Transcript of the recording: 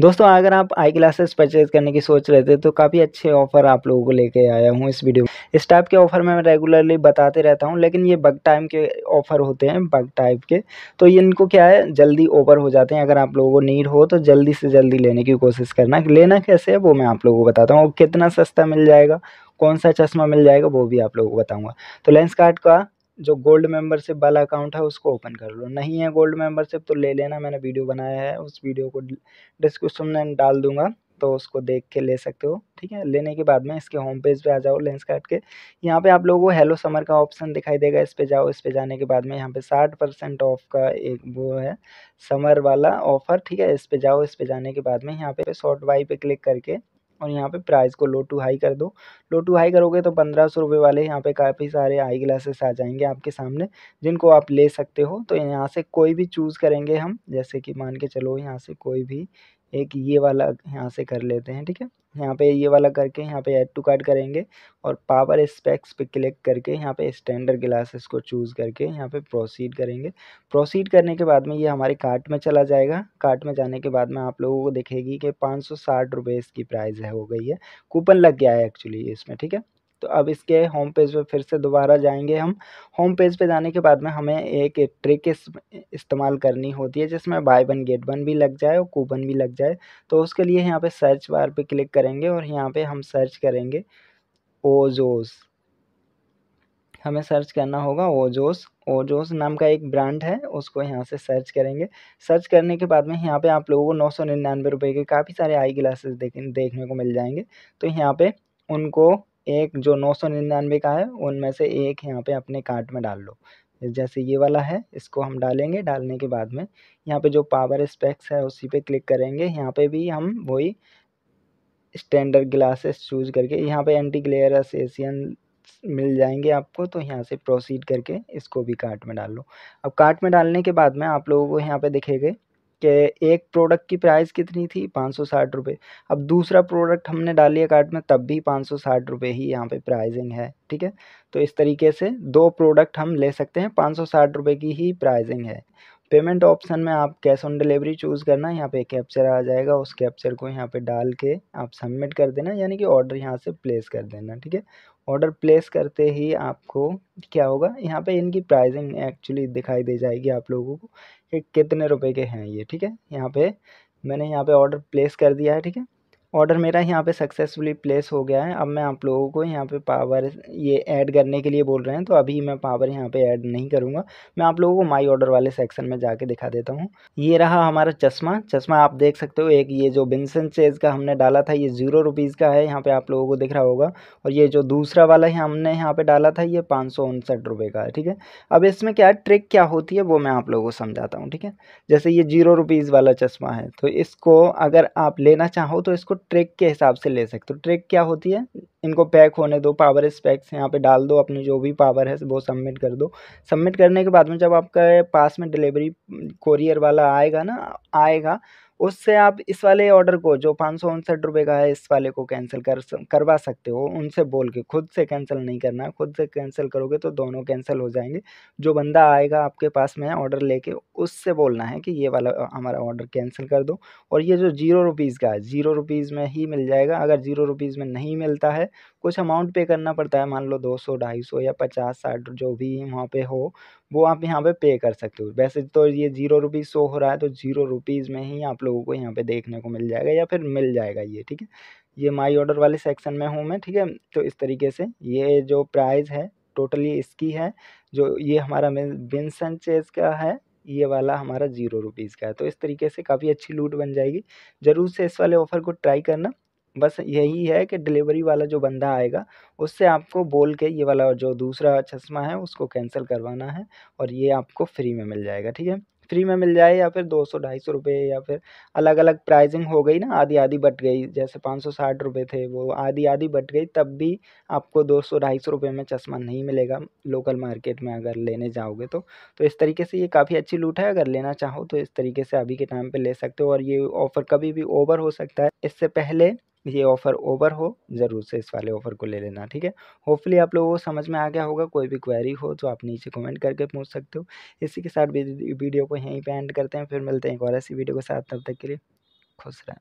दोस्तों अगर आप आई ग्लासेस परचेज करने की सोच रहे थे तो काफ़ी अच्छे ऑफर आप लोगों को लेके आया हूँ इस वीडियो में इस टाइप के ऑफर मैं रेगुलरली बताते रहता हूँ लेकिन ये बग टाइम के ऑफर होते हैं बग टाइप के तो इनको क्या है जल्दी ओवर हो जाते हैं अगर आप लोगों को नीड हो तो जल्दी से जल्दी लेने की कोशिश करना लेना कैसे है वो मैं आप लोगों को बताता हूँ कितना सस्ता मिल जाएगा कौन सा चश्मा मिल जाएगा वो भी आप लोगों को बताऊँगा तो लेंस कार्ड का जो गोल्ड मेंबरशिप वाला अकाउंट है उसको ओपन कर लो नहीं है गोल्ड मेंबरशिप तो ले लेना मैंने वीडियो बनाया है उस वीडियो को डिस्क्रिप्शन में डाल दूंगा तो उसको देख के ले सकते हो ठीक है लेने के बाद में इसके होम पेज पे आ जाओ लेंस काट के यहाँ पे आप लोगों को हेलो समर का ऑप्शन दिखाई देगा इस पे जाओ इस पे जाने के बाद में यहाँ पे साठ परसेंट ऑफ का एक वो है समर वाला ऑफर ठीक है इस पे जाओ इस पे जाने के बाद में यहाँ पे शॉर्ट वाई पे क्लिक करके और यहाँ पे प्राइस को लो टू हाई कर दो लो टू हाई करोगे तो पंद्रह सौ रुपये वाले यहाँ पे काफ़ी सारे आई ग्लासेस आ जाएंगे आपके सामने जिनको आप ले सकते हो तो यहाँ से कोई भी चूज़ करेंगे हम जैसे कि मान के चलो यहाँ से कोई भी एक ये वाला यहाँ से कर लेते हैं ठीक है यहाँ पे ये वाला करके यहाँ पे ऐड टू कार्ड करेंगे और पावर स्पेक्स पे क्लिक करके यहाँ पे स्टैंडर्ड ग्लासेस को चूज़ करके यहाँ पे प्रोसीड करेंगे प्रोसीड करने के बाद में ये हमारे कार्ट में चला जाएगा कार्ट में जाने के बाद में आप लोगों को देखेगी कि पाँच सौ इसकी प्राइस है हो गई है कूपन लग गया है एक्चुअली इसमें ठीक है तो अब इसके होम पेज पे फिर से दोबारा जाएंगे हम होम पेज पे जाने के बाद में हमें एक ट्रिक इस, इस्तेमाल करनी होती है जिसमें बाय वन गेट वन भी लग जाए और कूपन भी लग जाए तो उसके लिए यहाँ पे सर्च बार पे क्लिक करेंगे और यहाँ पे हम सर्च करेंगे ओजोस हमें सर्च करना होगा ओजोस ओजोस नाम का एक ब्रांड है उसको यहाँ से सर्च करेंगे सर्च करने के बाद में यहाँ पे आप लोगों को नौ सौ निन्यानवे रुपये के काफ़ी सारे आई ग्लासेस देख देखने को मिल जाएंगे तो यहाँ पे उनको एक जो नौ सौ निन्यानवे का है उनमें से एक यहाँ पे अपने कार्ट में डाल लो जैसे ये वाला है इसको हम डालेंगे डालने के बाद में यहाँ पे जो पावर स्पेक्स है उसी पे क्लिक करेंगे यहाँ पे भी हम वही स्टैंडर्ड ग्लासेस चूज करके यहाँ पे एंटी ग्लेयर एसियन मिल जाएंगे आपको तो यहाँ से प्रोसीड करके इसको भी कार्ट में डाल लो अब कार्ट में डालने के बाद में आप लोगों को यहाँ पे दिखेगा कि एक प्रोडक्ट की प्राइस कितनी थी पाँच सौ साठ रुपये अब दूसरा प्रोडक्ट हमने डाल लिया कार्ट में तब भी पाँच सौ साठ रुपये ही यहाँ पे प्राइजिंग है ठीक है तो इस तरीके से दो प्रोडक्ट हम ले सकते हैं पाँच सौ साठ रुपये की ही प्राइजिंग है पेमेंट ऑप्शन में आप कैश ऑन डिलीवरी चूज़ करना यहाँ पे कैप्चर आ जाएगा उस कैप्चर को यहाँ पे डाल के आप सबमिट कर देना यानी कि ऑर्डर यहाँ से प्लेस कर देना ठीक है ऑर्डर प्लेस करते ही आपको क्या होगा यहाँ पे इनकी प्राइसिंग एक्चुअली दिखाई दे जाएगी आप लोगों को कि कितने रुपए के हैं ये ठीक है यहाँ पे मैंने यहाँ पे ऑर्डर प्लेस कर दिया है ठीक है ऑर्डर मेरा यहाँ पे सक्सेसफुली प्लेस हो गया है अब मैं आप लोगों को यहाँ पे पावर ये ऐड करने के लिए बोल रहे हैं तो अभी मैं पावर यहाँ पे ऐड नहीं करूँगा मैं आप लोगों को माई ऑर्डर वाले सेक्शन में जाके दिखा देता हूँ ये रहा हमारा चश्मा चश्मा आप देख सकते हो एक ये जो बिन्सन चेज का हमने डाला था ये ज़ीरो रुपीज़ का है यहाँ पर आप लोगों को दिख रहा होगा और ये जो दूसरा वाला है हमने यहाँ पर डाला था ये पाँच सौ उनसठ रुपये का है ठीक है अब इसमें क्या ट्रिक क्या होती है वो मैं आप लोगों को समझाता हूँ ठीक है जैसे ये जीरो रुपीज़ वाला चश्मा है तो इसको अगर आप लेना चाहो तो इसको ट्रेक के हिसाब से ले सकते हो ट्रेक क्या होती है इनको पैक होने दो पावर स्पैक्स यहाँ पे डाल दो अपनी जो भी पावर है वो सबमिट कर दो सबमिट करने के बाद में जब आपका पास में डिलीवरी कोरियर वाला आएगा ना आएगा उससे आप इस वाले ऑर्डर को जो पाँच सौ उनसठ रुपये का है इस वाले को कैंसिल कर करवा सकते हो उनसे बोल के खुद से कैंसिल नहीं करना खुद से कैंसिल करोगे तो दोनों कैंसिल हो जाएंगे जो बंदा आएगा आपके पास में ऑर्डर लेके उससे बोलना है कि ये वाला हमारा ऑर्डर कैंसिल कर दो और ये जो जीरो रुपीज़ का है जीरो रुपीज़ में ही मिल जाएगा अगर जीरो रुपीज़ में नहीं मिलता है कुछ अमाउंट पे करना पड़ता है मान लो दो सौ ढाई सौ या पचास साठ जो भी वहाँ पर हो वो आप यहाँ पे पे कर सकते हो वैसे तो ये जीरो रुपीज़ शो हो रहा है तो जीरो रुपीज़ में ही आप लोगों को यहाँ पे देखने को मिल जाएगा या फिर मिल जाएगा ये ठीक है ये माई ऑर्डर वाले सेक्शन में हूँ मैं ठीक है तो इस तरीके से ये जो प्राइज़ है टोटली इसकी है जो ये हमारा बिनसन चेज का है ये वाला हमारा जीरो रुपीज़ का है तो इस तरीके से काफ़ी अच्छी लूट बन जाएगी ज़रूर से इस वाले ऑफ़र को ट्राई करना बस यही है कि डिलीवरी वाला जो बंदा आएगा उससे आपको बोल के ये वाला जो दूसरा चश्मा है उसको कैंसिल करवाना है और ये आपको फ्री में मिल जाएगा ठीक है फ्री में मिल जाए या फिर दो सौ ढाई सौ रुपये या फिर अलग अलग प्राइजिंग हो गई ना आधी आधी बट गई जैसे पाँच सौ साठ रुपये थे वो आधी आधी बट गई तब भी आपको दो सौ ढाई सौ रुपये में चश्मा नहीं मिलेगा लोकल मार्केट में अगर लेने जाओगे तो तो इस तरीके से ये काफ़ी अच्छी लूट है अगर लेना चाहो तो इस तरीके से अभी के टाइम पर ले सकते हो और ये ऑफ़र कभी भी ओवर हो सकता है इससे पहले ये ऑफ़र ओवर हो ज़रूर से इस वाले ऑफ़र को ले लेना ठीक है होपफुली आप लोगों को समझ में आ गया होगा कोई भी क्वेरी हो तो आप नीचे कमेंट करके पूछ सकते हो इसी के साथ वीडियो को यहीं पर एंड करते हैं फिर मिलते हैं एक और ऐसी वीडियो के साथ तब तक के लिए खुश रहना